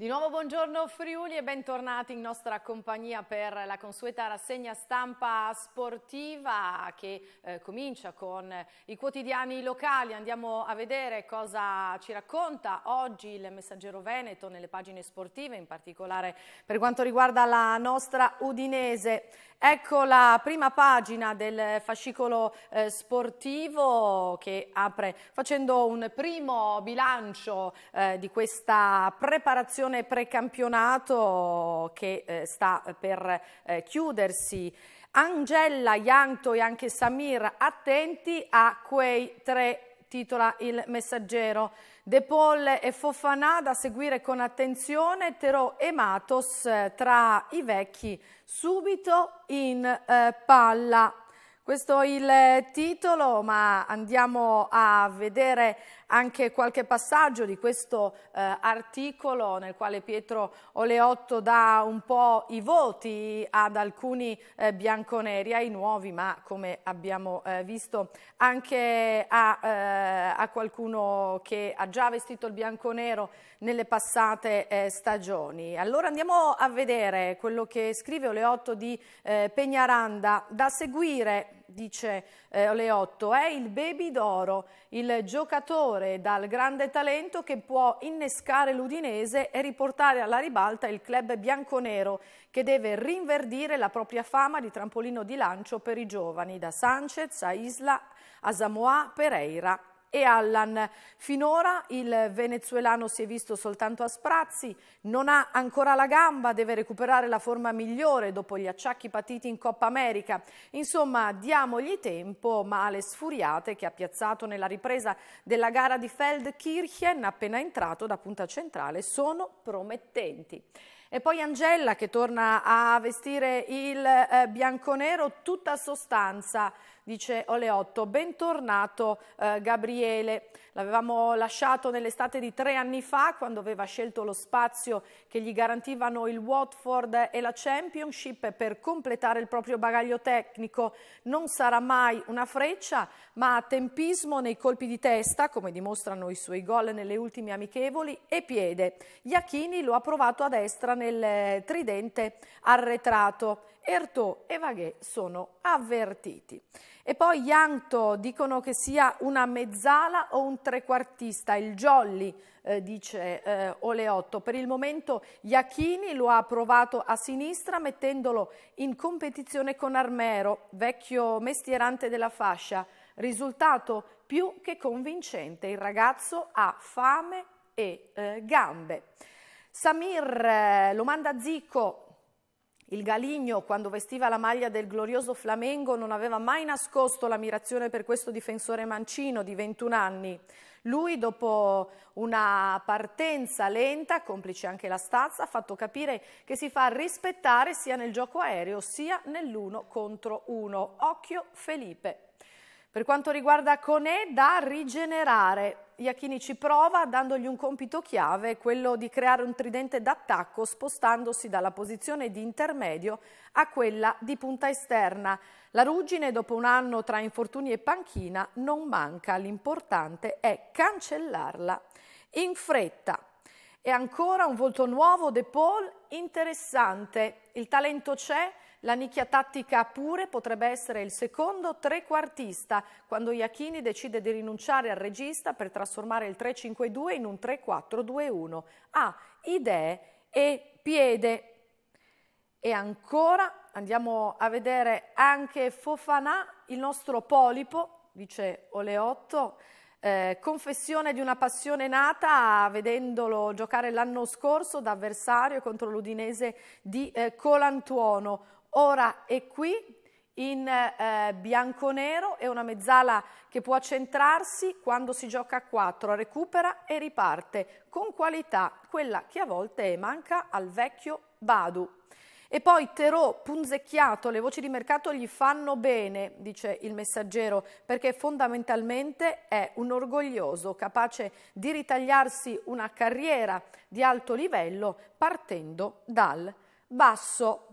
Di nuovo buongiorno Friuli e bentornati in nostra compagnia per la consueta rassegna stampa sportiva che eh, comincia con eh, i quotidiani locali. Andiamo a vedere cosa ci racconta oggi il messaggero Veneto nelle pagine sportive, in particolare per quanto riguarda la nostra Udinese. Ecco la prima pagina del fascicolo eh, sportivo che apre facendo un primo bilancio eh, di questa preparazione precampionato che eh, sta per eh, chiudersi. Angela, Ianto e anche Samir attenti a quei tre, titola il messaggero. De Paul e Fofanà da seguire con attenzione, Terò e Matos eh, tra i vecchi subito in eh, palla questo è il eh, titolo, ma andiamo a vedere anche qualche passaggio di questo eh, articolo nel quale Pietro Oleotto dà un po' i voti ad alcuni eh, bianconeri, ai nuovi, ma come abbiamo eh, visto anche a, eh, a, qualcuno che ha già vestito il bianconero nelle passate eh, stagioni. Allora andiamo a vedere quello che scrive Oleotto di eh, Pegnaranda. Da seguire, dice eh, Oleotto, è il baby d'oro, il giocatore dal grande talento che può innescare l'Udinese e riportare alla ribalta il club bianconero che deve rinverdire la propria fama di trampolino di lancio per i giovani, da Sanchez a Isla a Samoa Pereira e Allan. Finora il venezuelano si è visto soltanto a sprazzi, non ha ancora la gamba, deve recuperare la forma migliore dopo gli acciacchi patiti in Coppa America. Insomma, diamogli tempo, ma alle sfuriate che ha piazzato nella ripresa della gara di Feldkirchen appena entrato da punta centrale sono promettenti. E poi Angella che torna a vestire il eh, bianconero tutta sostanza, dice Oleotto. Bentornato eh, Gabriele, l'avevamo lasciato nell'estate di tre anni fa quando aveva scelto lo spazio che gli garantivano il Watford e la Championship per completare il proprio bagaglio tecnico. Non sarà mai una freccia ma tempismo nei colpi di testa come dimostrano i suoi gol nelle ultime amichevoli e piede. Iachini lo ha provato a destra nel eh, tridente arretrato Erto e Vaghe sono avvertiti. E poi Yanto dicono che sia una mezzala o un trequartista, il jolly eh, dice eh, Oleotto. Per il momento Iachini lo ha provato a sinistra mettendolo in competizione con Armero, vecchio mestierante della fascia. Risultato più che convincente, il ragazzo ha fame e eh, gambe. Samir eh, lo manda a Zico, il Galigno, quando vestiva la maglia del glorioso Flamengo, non aveva mai nascosto l'ammirazione per questo difensore mancino di 21 anni. Lui, dopo una partenza lenta, complice anche la stazza, ha fatto capire che si fa rispettare sia nel gioco aereo sia nell'uno contro uno. Occhio Felipe per quanto riguarda Conè, da rigenerare. Iachini ci prova dandogli un compito chiave, quello di creare un tridente d'attacco spostandosi dalla posizione di intermedio a quella di punta esterna. La ruggine, dopo un anno tra infortuni e panchina, non manca. L'importante è cancellarla in fretta. E ancora un volto nuovo, De Paul, interessante. Il talento c'è, la nicchia tattica pure potrebbe essere il secondo trequartista, quando Iachini decide di rinunciare al regista per trasformare il 3-5-2 in un 3-4-2-1. Ha ah, idee e piede. E ancora andiamo a vedere anche Fofanà, il nostro polipo, dice Oleotto, eh, confessione di una passione nata vedendolo giocare l'anno scorso da avversario contro l'Udinese di eh, Colantuono ora e qui in eh, bianco-nero, è una mezzala che può centrarsi quando si gioca a 4, recupera e riparte con qualità, quella che a volte manca al vecchio Badu. E poi Terò, punzecchiato, le voci di mercato gli fanno bene, dice il messaggero, perché fondamentalmente è un orgoglioso, capace di ritagliarsi una carriera di alto livello partendo dal basso.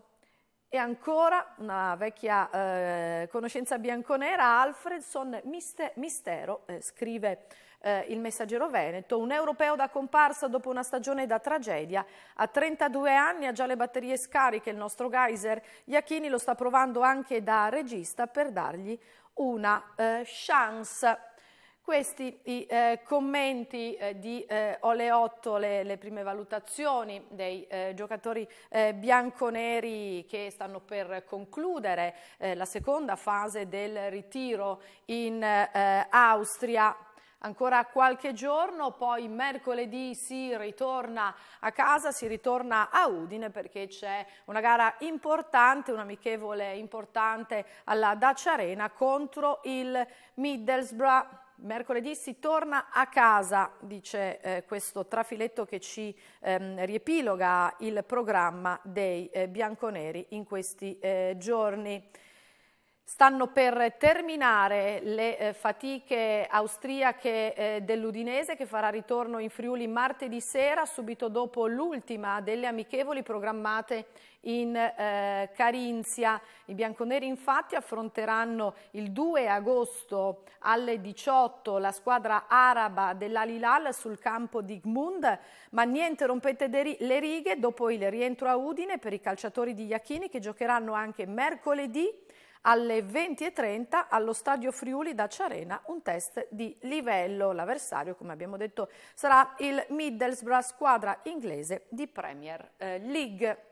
E ancora una vecchia eh, conoscenza bianconera, Alfredson Mister, Mistero, eh, scrive eh, il messaggero Veneto, un europeo da comparsa dopo una stagione da tragedia, a 32 anni ha già le batterie scariche il nostro Geyser, Iachini lo sta provando anche da regista per dargli una eh, chance. Questi i eh, commenti eh, di eh, Oleotto, le, le, prime valutazioni dei eh, giocatori eh, bianconeri che stanno per concludere eh, la seconda fase del ritiro in Austria. Ancora qualche giorno, poi mercoledì si ritorna a casa, si ritorna a Udine perché c'è una gara importante, un'amichevole amichevole importante alla Dacia Arena contro il Middlesbrough. Mercoledì si torna a casa, dice eh, questo trafiletto che ci ehm, riepiloga il programma dei eh, bianconeri in questi eh, giorni. Stanno per terminare le eh, fatiche austriache eh, dell'Udinese che farà ritorno in Friuli martedì sera, subito dopo l'ultima delle amichevoli programmate in eh, Carinzia. I bianconeri infatti affronteranno il 2 agosto alle 18 la squadra araba dell'Alilal sul campo di Gmund, ma niente rompete le righe dopo il rientro a Udine per i calciatori di Iachini che giocheranno anche mercoledì alle 20.30 allo Stadio Friuli da Ciarena un test di livello. L'avversario, come abbiamo detto, sarà il Middlesbrough, squadra inglese di Premier eh, League.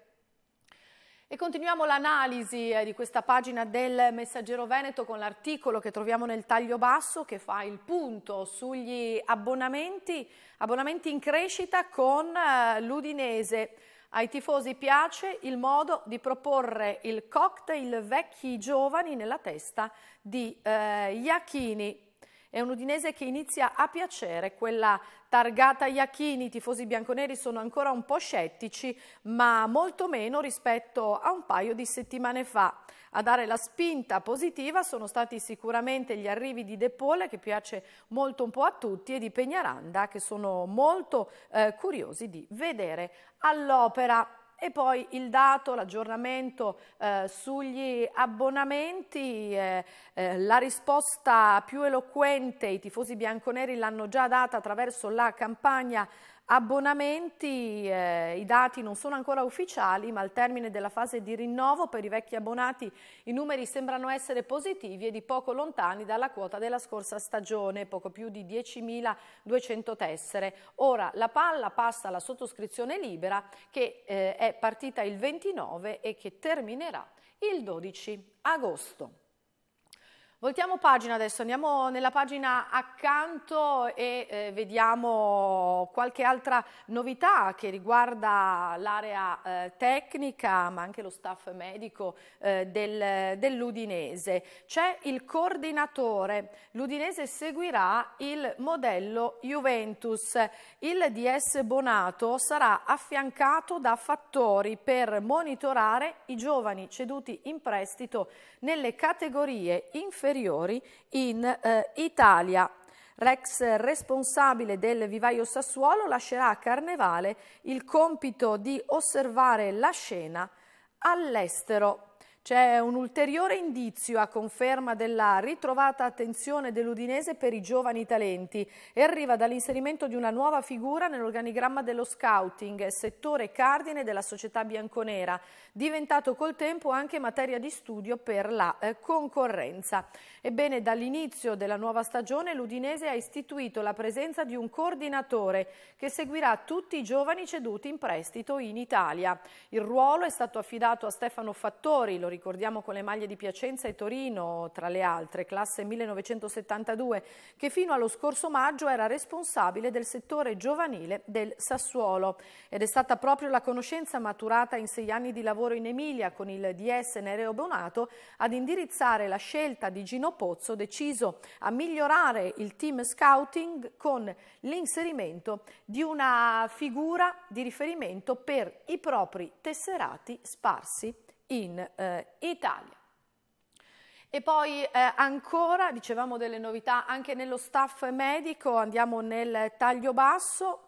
E continuiamo l'analisi eh, di questa pagina del Messaggero Veneto con l'articolo che troviamo nel taglio basso che fa il punto sugli abbonamenti, abbonamenti in crescita con eh, l'Udinese. Ai tifosi piace il modo di proporre il cocktail vecchi giovani nella testa di eh, Iachini. È un Udinese che inizia a piacere, quella targata Iachini, i tifosi bianconeri sono ancora un po' scettici, ma molto meno rispetto a un paio di settimane fa. A dare la spinta positiva sono stati sicuramente gli arrivi di De Paul, che piace molto un po' a tutti, e di Pegnaranda, che sono molto eh, curiosi di vedere all'opera e poi il dato, l'aggiornamento eh, sugli abbonamenti, eh, eh, la risposta più eloquente i tifosi bianconeri l'hanno già data attraverso la campagna Abbonamenti, eh, i dati non sono ancora ufficiali, ma al termine della fase di rinnovo per i vecchi abbonati i numeri sembrano essere positivi e di poco lontani dalla quota della scorsa stagione, poco più di 10.200 tessere. Ora la palla passa alla sottoscrizione libera che eh, è partita il 29 e che terminerà il 12 agosto. Voltiamo pagina adesso, andiamo nella pagina accanto e eh, vediamo qualche altra novità che riguarda l'area eh, tecnica ma anche lo staff medico eh, del, dell'Udinese. C'è il coordinatore, l'Udinese seguirà il modello Juventus. Il DS Bonato sarà affiancato da fattori per monitorare i giovani ceduti in prestito nelle categorie inferiori superiori in eh, Italia. L'ex responsabile del vivaio Sassuolo lascerà a Carnevale il compito di osservare la scena all'estero. C'è un ulteriore indizio a conferma della ritrovata attenzione dell'Udinese per i giovani talenti e arriva dall'inserimento di una nuova figura nell'organigramma dello scouting, settore cardine della società bianconera, diventato col tempo anche materia di studio per la eh, concorrenza. Ebbene, dall'inizio della nuova stagione l'Udinese ha istituito la presenza di un coordinatore che seguirà tutti i giovani ceduti in prestito in Italia. Il ruolo è stato affidato a Stefano Fattori, lo ricordiamo con le maglie di Piacenza e Torino, tra le altre, classe 1972, che fino allo scorso maggio era responsabile del settore giovanile del Sassuolo. Ed è stata proprio la conoscenza maturata in sei anni di lavoro in Emilia con il DS Nereo Bonato ad indirizzare la scelta di Gino Pozzo deciso a migliorare il team scouting con l'inserimento di una figura di riferimento per i propri tesserati sparsi in eh, Italia. E poi eh, ancora, dicevamo delle novità anche nello staff medico, andiamo nel taglio basso,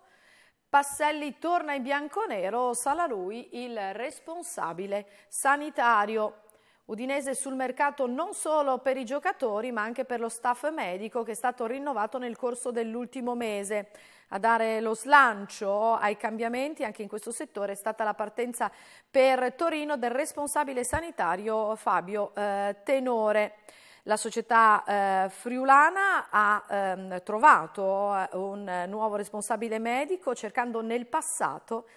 Passelli torna in bianco-nero, sarà lui il responsabile sanitario. Udinese sul mercato non solo per i giocatori ma anche per lo staff medico che è stato rinnovato nel corso dell'ultimo mese. A dare lo slancio ai cambiamenti anche in questo settore è stata la partenza per Torino del responsabile sanitario Fabio eh, Tenore. La società eh, friulana ha ehm, trovato eh, un nuovo responsabile medico cercando nel passato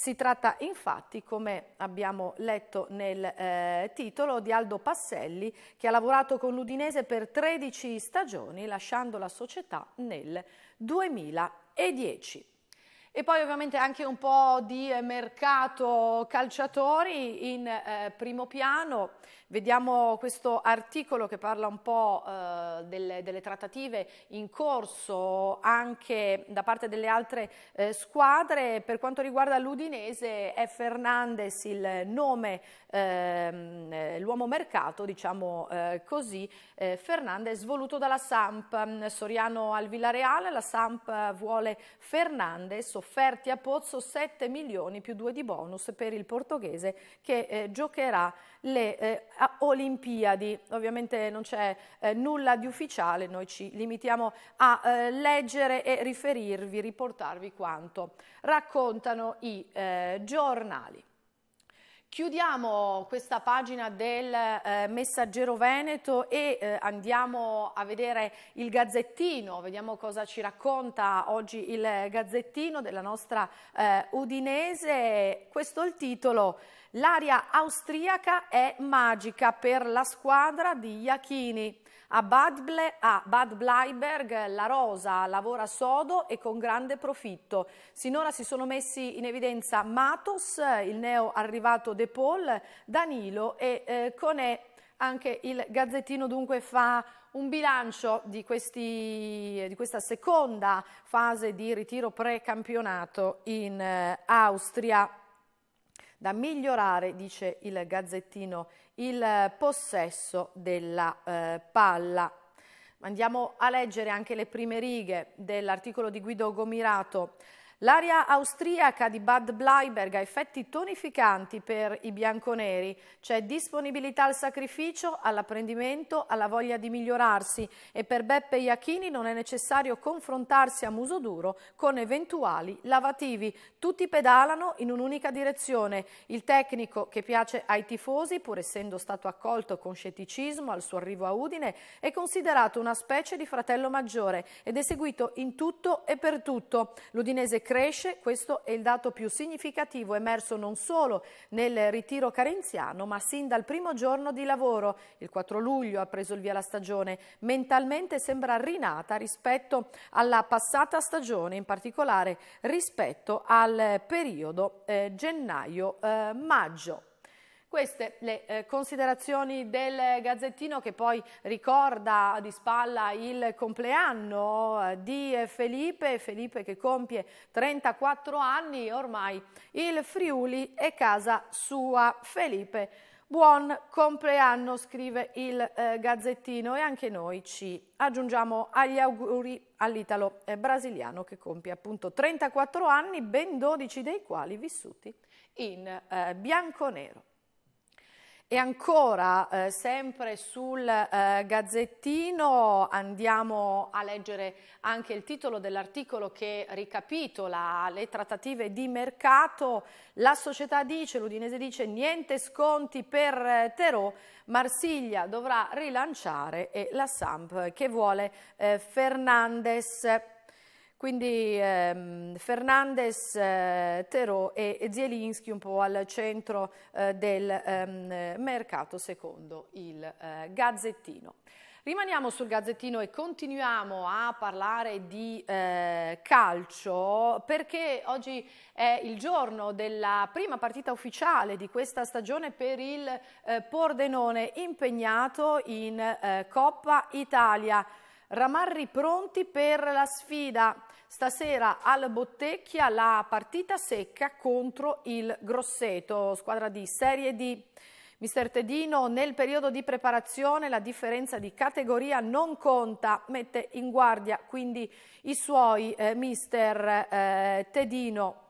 si tratta infatti, come abbiamo letto nel eh, titolo, di Aldo Passelli che ha lavorato con l'Udinese per 13 stagioni lasciando la società nel 2010. E poi ovviamente anche un po' di eh, mercato calciatori in eh, primo piano. Vediamo questo articolo che parla un po' eh, delle, delle, trattative in corso anche da parte delle altre eh, squadre. Per quanto riguarda l'Udinese è Fernandes il nome ehm, eh, l'uomo mercato, diciamo eh, così, eh, Fernandez voluto dalla Samp, mm, Soriano al Villareale, la Samp vuole Fernandez, offerti a Pozzo 7 milioni più 2 di bonus per il portoghese che eh, giocherà le eh, Olimpiadi. Ovviamente non c'è eh, nulla di ufficiale, noi ci limitiamo a leggere e riferirvi, riportarvi quanto raccontano i giornali. Chiudiamo questa pagina del eh, Messaggero Veneto e eh, andiamo a vedere il Gazzettino, vediamo cosa ci racconta oggi il Gazzettino della nostra eh, Udinese. Questo è il titolo, L'aria austriaca è magica per la squadra di Iachini. A Bad, Ble- ah, Bad Bleiberg la rosa lavora sodo e con grande profitto. Sinora si sono messi in evidenza Matos, il neo arrivato De Paul, Danilo e eh, Conè. Anche il Gazzettino dunque fa un bilancio di, questi, di, questa seconda fase di ritiro precampionato in eh, Austria da migliorare, dice il gazzettino, il possesso della eh, palla. Andiamo a leggere anche le prime righe dell'articolo di Guido Gomirato L'area austriaca di Bad Bleiberg ha effetti tonificanti per i bianconeri. C'è disponibilità al sacrificio, all'apprendimento, alla voglia di migliorarsi e per Beppe Iachini non è necessario confrontarsi a muso duro con eventuali lavativi. Tutti pedalano in un'unica direzione. Il tecnico che piace ai tifosi, pur essendo stato accolto con scetticismo al suo arrivo a Udine, è considerato una specie di fratello maggiore ed è seguito in tutto e per tutto. L'udinese cresce, questo è il dato più significativo emerso non solo nel ritiro carenziano, ma sin dal primo giorno di lavoro. Il 4 luglio ha preso il via la stagione, mentalmente sembra rinata rispetto alla passata stagione, in particolare rispetto al periodo eh, gennaio-maggio. Eh, queste le eh, considerazioni del Gazzettino che poi ricorda di spalla il compleanno eh, di Felipe, Felipe che compie 34 anni, ormai il Friuli è casa sua. Felipe, buon compleanno, scrive il eh, Gazzettino e anche noi ci aggiungiamo agli auguri all'italo eh, brasiliano che compie appunto 34 anni, ben 12 dei quali vissuti in eh, bianco-nero. E ancora, eh, sempre sul eh, Gazzettino, andiamo a leggere anche il titolo dell'articolo che ricapitola le trattative di mercato. La società dice, l'Udinese dice, niente sconti per eh, Terò, Marsiglia dovrà rilanciare e la Samp che vuole eh, Fernandez. Quindi ehm, Fernandez, eh, Terò e, Zielinski un po' al centro eh, del ehm, mercato secondo il eh, Gazzettino. Rimaniamo sul Gazzettino e continuiamo a parlare di eh, calcio perché oggi è il giorno della prima partita ufficiale di questa stagione per il eh, Pordenone impegnato in eh, Coppa Italia. Ramarri pronti per la sfida stasera al Bottecchia la partita secca contro il Grosseto, squadra di Serie D. Mister Tedino, nel periodo di preparazione la differenza di categoria non conta, mette in guardia quindi i suoi eh, mister eh, Tedino.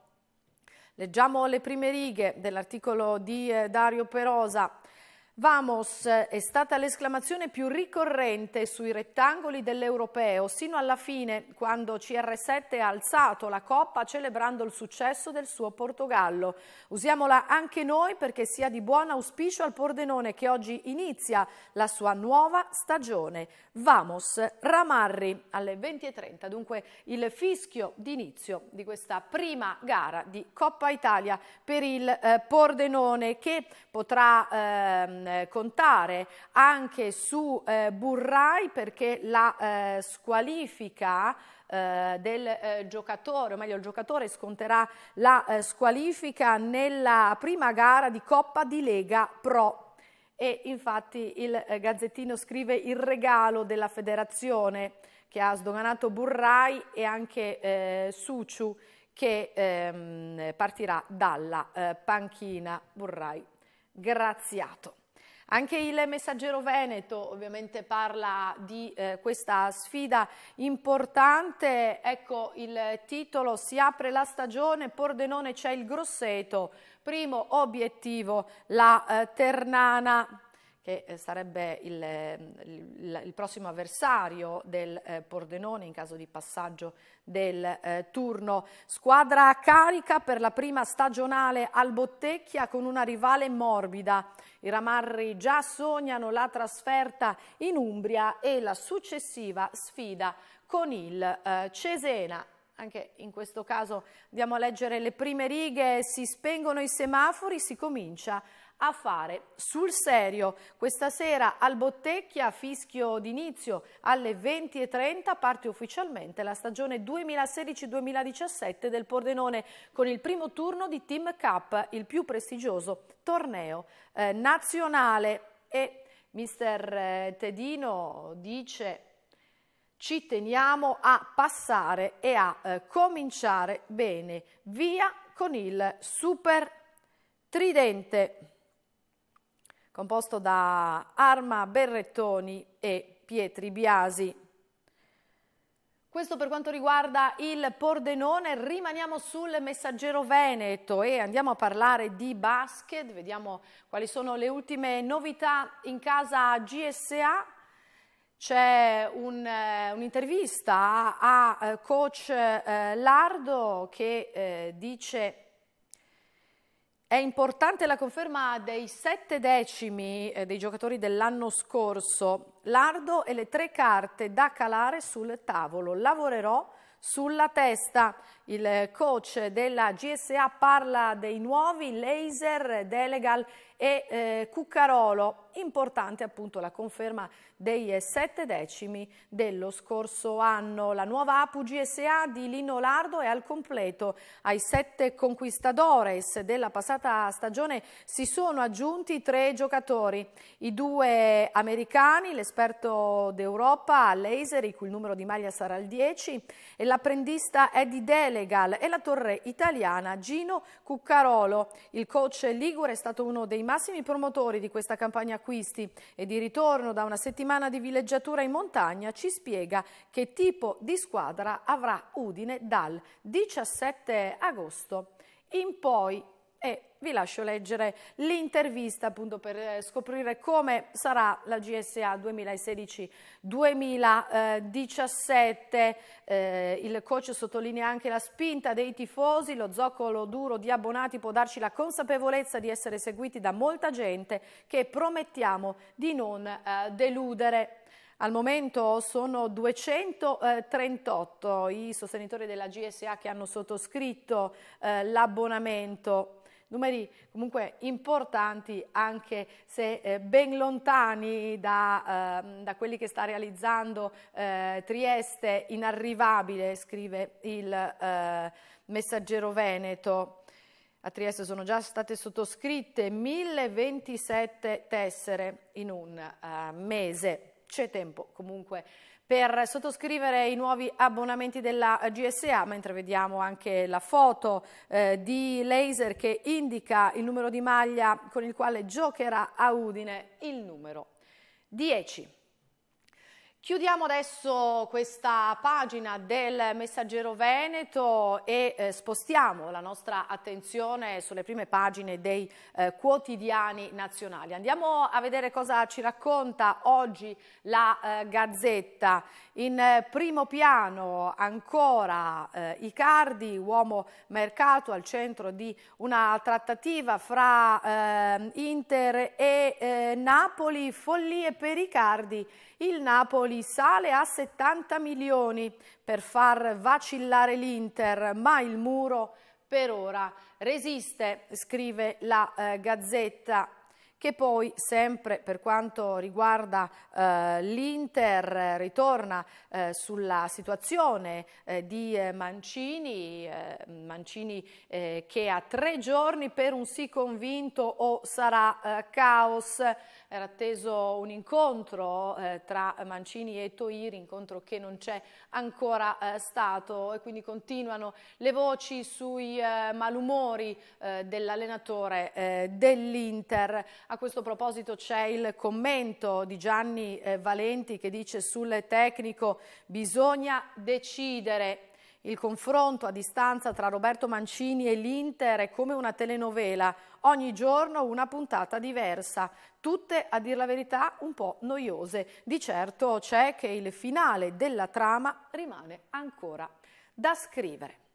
Leggiamo le prime righe dell'articolo di eh, Dario Perosa. Vamos è stata l'esclamazione più ricorrente sui rettangoli dell'Europeo, sino alla fine, quando CR7 ha alzato la coppa celebrando il successo del suo Portogallo. Usiamola anche noi perché sia di buon auspicio al Pordenone che oggi inizia la sua nuova stagione. Vamos, Ramarri, alle 20.30, dunque il fischio d'inizio di questa prima gara di Coppa Italia per il eh, Pordenone che potrà... Eh, eh, contare anche su eh, Burrai perché la eh, squalifica eh, del eh, giocatore, o meglio il giocatore sconterà la eh, squalifica nella prima gara di Coppa di Lega Pro. E infatti il eh, Gazzettino scrive il regalo della federazione che ha sdoganato Burrai e anche eh, Suciu che ehm, partirà dalla panchina Burrai. Graziato. Anche il messaggero Veneto ovviamente parla di eh, questa sfida importante, ecco il titolo, si apre la stagione, Pordenone c'è il Grosseto, primo obiettivo la eh, Ternana che eh, sarebbe ehm, il, il, il prossimo avversario del eh, Pordenone in caso di passaggio del eh, turno. Squadra carica per la prima stagionale al Bottecchia con una rivale morbida. I ramarri già sognano la trasferta in Umbria e la successiva sfida con il eh, Cesena anche in questo caso andiamo a leggere le prime righe, si spengono i semafori, si comincia a fare sul serio. Questa sera al Bottecchia, fischio d'inizio alle 20.30, parte ufficialmente la stagione 2016-2017 del Pordenone con il primo turno di Team Cup, il più prestigioso torneo eh, nazionale. E mister eh, Tedino dice ci teniamo a passare e a eh, cominciare bene. Via con il super tridente composto da Arma Berrettoni e Pietri Biasi. Questo per quanto riguarda il Pordenone, rimaniamo sul messaggero Veneto e andiamo a parlare di basket, vediamo quali sono le ultime novità in casa GSA. C'è eh, un'intervista a, a, eh, coach eh, Lardo che eh, dice è importante la conferma dei sette decimi eh, dei giocatori dell'anno scorso. Lardo e le tre carte da calare sul tavolo. Lavorerò sulla testa il coach della GSA parla dei nuovi laser, Delegal e eh, Cuccarolo. Importante appunto la conferma dei sette decimi dello scorso anno. La nuova APU GSA di Lino Lardo è al completo. Ai sette conquistadores della passata stagione si sono aggiunti tre giocatori. I due americani, l'esperto d'Europa, Laser, il cui numero di maglia sarà il 10, e l'apprendista Eddie Delegal Senegal e la torre italiana Gino Cuccarolo. Il coach Ligure è stato uno dei massimi promotori di questa campagna acquisti e di ritorno da una settimana di villeggiatura in montagna ci spiega che tipo di squadra avrà Udine dal 17 agosto in poi vi lascio leggere l'intervista appunto per eh, scoprire come sarà la GSA 2016-2017. Eh, il coach sottolinea anche la spinta dei tifosi, lo zoccolo duro di abbonati può darci la consapevolezza di essere seguiti da molta gente che promettiamo di non eh, deludere. Al momento sono 238 i sostenitori della GSA che hanno sottoscritto eh, l'abbonamento numeri comunque importanti anche se eh, ben lontani da, eh, da, quelli che sta realizzando eh, Trieste, inarrivabile, scrive il eh, messaggero Veneto. A Trieste sono già state sottoscritte 1027 tessere in un eh, mese. C'è tempo comunque per sottoscrivere i nuovi abbonamenti della eh, GSA, mentre vediamo anche la foto eh, di Laser che indica il numero di maglia con il quale giocherà a Udine, il numero 10. Chiudiamo adesso questa pagina del Messaggero Veneto e eh, spostiamo la nostra attenzione sulle prime pagine dei eh, quotidiani nazionali. Andiamo a vedere cosa ci racconta oggi la eh, Gazzetta. In eh, primo piano ancora eh, Icardi, uomo mercato al centro di una trattativa fra eh, Inter e Napoli, follie per Icardi il Napoli sale a 70 milioni per far vacillare l'Inter, ma il muro per ora resiste, scrive la eh, Gazzetta che poi sempre per quanto riguarda eh, l'Inter ritorna eh, sulla situazione eh, di eh, Mancini, eh, Mancini eh, che ha tre giorni per un sì convinto o sarà caos era atteso un incontro eh, tra Mancini e Toiri, incontro che non c'è ancora eh, stato e quindi continuano le voci sui eh, malumori eh, dell'allenatore eh, dell'Inter. A questo proposito c'è il commento di Gianni eh, Valenti che dice sul tecnico bisogna decidere il confronto a distanza tra Roberto Mancini e l'Inter è come una telenovela ogni giorno una puntata diversa, tutte a dir la verità un po' noiose. Di certo c'è che il finale della trama rimane ancora da scrivere.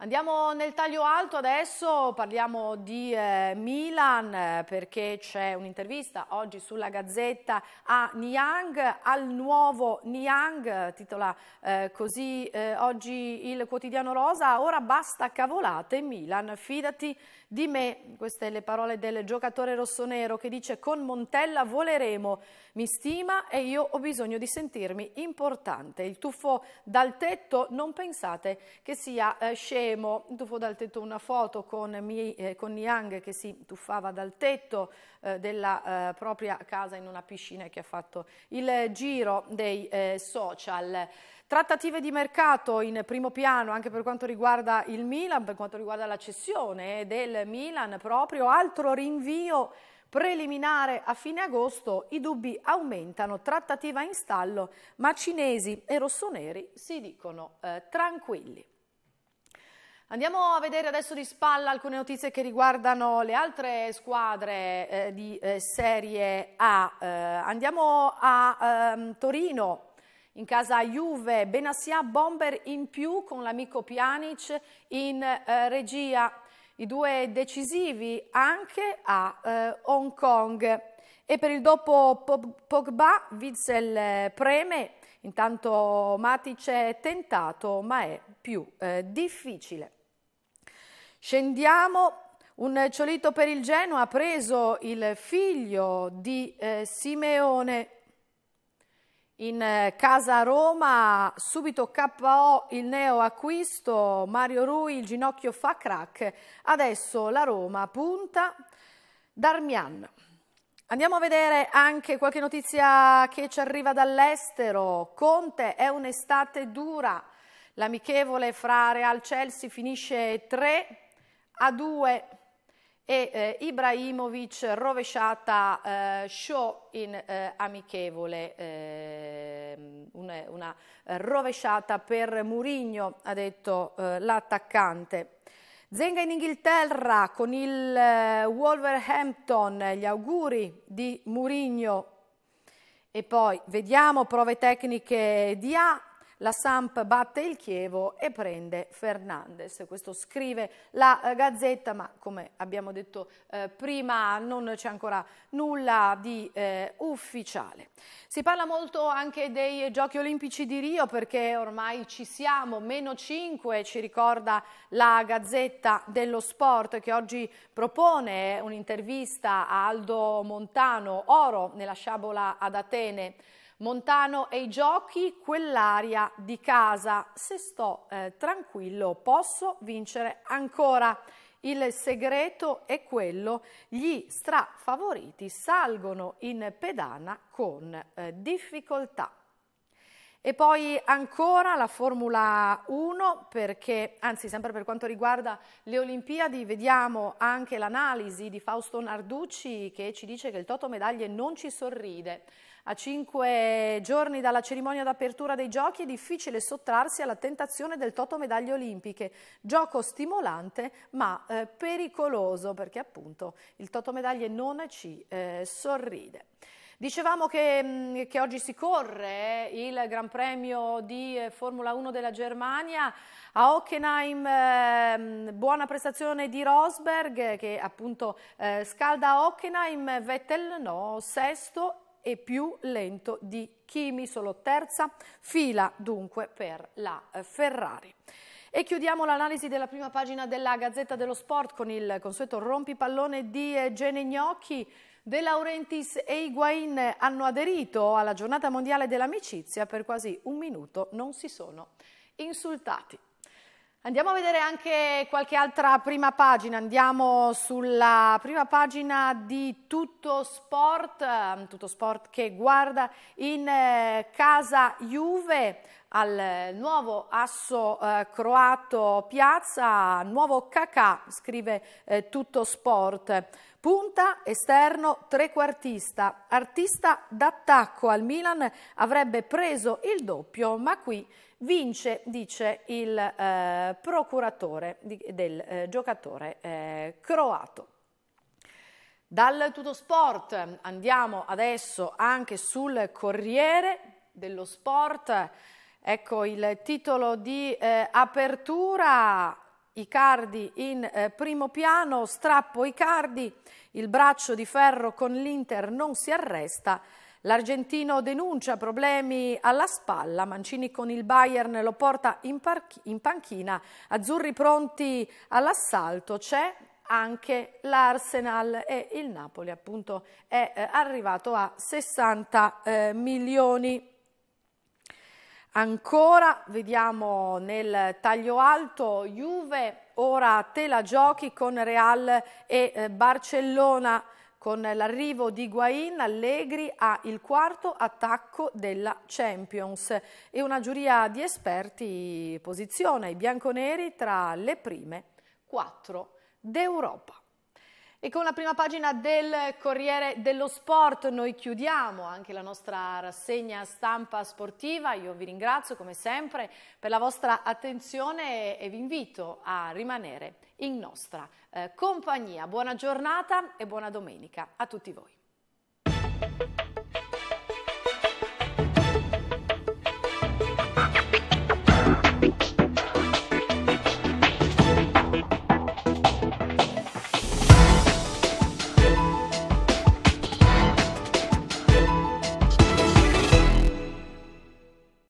Andiamo nel taglio alto adesso, parliamo di eh, Milan perché c'è un'intervista oggi sulla Gazzetta a Niang, al nuovo Niang, titola eh, così eh, oggi il quotidiano Rosa, ora basta cavolate Milan, fidati di me, queste le parole del giocatore rossonero che dice con Montella voleremo, mi stima e io ho bisogno di sentirmi importante. Il tuffo dal tetto non pensate che sia eh, scemo, il tuffo dal tetto una foto con, Mi, eh, con Niang che si tuffava dal tetto eh, della eh, propria casa in una piscina che ha fatto il eh, giro dei eh, social. Trattative di mercato in primo piano anche per quanto riguarda il Milan, per quanto riguarda la cessione del Milan proprio, altro rinvio preliminare a fine agosto, i dubbi aumentano, trattativa in stallo, ma cinesi e rossoneri si dicono eh, tranquilli. Andiamo a vedere adesso di spalla alcune notizie che riguardano le altre squadre eh, di eh, Serie A. Eh, andiamo a ehm, Torino, in casa Juve, Benassia bomber in più con l'amico Pjanic in eh, regia, i due decisivi anche a eh, Hong Kong. E per il dopo Pogba, Witzel eh, preme, intanto Matic è tentato ma è più eh, difficile. Scendiamo un ciolito per il Genoa, ha preso il figlio di eh, Simeone in eh, casa Roma, subito KO il neo acquisto, Mario Rui il ginocchio fa crack, adesso la Roma punta Darmian. Andiamo a vedere anche qualche notizia che ci arriva dall'estero, Conte è un'estate dura, l'amichevole fra Real Chelsea finisce 3 a 2 e eh, Ibrahimovic rovesciata eh, show in eh, amichevole eh, una eh, rovesciata per Murigno, ha detto eh, l'attaccante. Zenga in Inghilterra con il eh, Wolverhampton, gli auguri di Murigno. E poi vediamo prove tecniche di A, la Samp batte il Chievo e prende Fernandez. Questo scrive la eh, Gazzetta, ma come abbiamo detto eh, prima non c'è ancora nulla di eh, ufficiale. Si parla molto anche dei Giochi Olimpici di Rio perché ormai ci siamo, meno 5 ci ricorda la Gazzetta dello Sport che oggi propone un'intervista a Aldo Montano, oro nella sciabola ad Atene. Montano e i giochi, quell'aria di casa. Se sto eh, tranquillo posso vincere ancora. Il segreto è quello, gli strafavoriti salgono in pedana con eh, difficoltà. E poi ancora la Formula 1 perché, anzi sempre per quanto riguarda le Olimpiadi, vediamo anche l'analisi di Fausto Narducci che ci dice che il Toto Medaglie non ci sorride. A cinque giorni dalla cerimonia d'apertura dei giochi è difficile sottrarsi alla tentazione del toto medaglie olimpiche. Gioco stimolante ma eh, pericoloso perché appunto il toto medaglie non ci eh, sorride. Dicevamo che, mm, che, oggi si corre eh, il Gran Premio di eh, Formula 1 della Germania a Hockenheim, eh, mm, buona prestazione di Rosberg che appunto eh, scalda Hockenheim, Vettel no, sesto e più lento di Kimi, solo terza fila dunque per la eh, Ferrari. E chiudiamo l'analisi della prima pagina della Gazzetta dello Sport con il consueto rompipallone di eh, Gene Gnocchi. De Laurentiis e Higuain hanno aderito alla giornata mondiale dell'amicizia, per quasi un minuto non si sono insultati. Andiamo a vedere anche qualche altra prima pagina, andiamo sulla prima pagina di Tutto Sport, mm, Tutto Sport che guarda in eh, casa Juve al nuovo asso eh, croato Piazza, nuovo cacà, scrive eh, Tutto Sport. Punta esterno trequartista, artista d'attacco al Milan, avrebbe preso il doppio, ma qui vince, dice il eh, procuratore di, del eh, giocatore eh, croato. Dal Tutto Sport andiamo adesso anche sul Corriere dello Sport. Ecco il titolo di eh, apertura, i cardi in eh, primo piano, strappo i cardi, il braccio di ferro con l'Inter non si arresta, L'argentino denuncia problemi alla spalla, Mancini con il Bayern lo porta in, in panchina, Azzurri pronti all'assalto, c'è anche l'Arsenal e il Napoli appunto è eh, arrivato a 60 eh, milioni Ancora vediamo nel taglio alto Juve, ora te la giochi con Real e eh, Barcellona con l'arrivo di Guain, Allegri ha il quarto attacco della Champions e una giuria di esperti posiziona i bianconeri tra le prime quattro d'Europa. E con la prima pagina del Corriere dello Sport noi chiudiamo anche la nostra rassegna stampa sportiva. Io vi ringrazio come sempre per la vostra attenzione e vi invito a rimanere in nostra eh, compagnia. Buona giornata e buona domenica a tutti voi.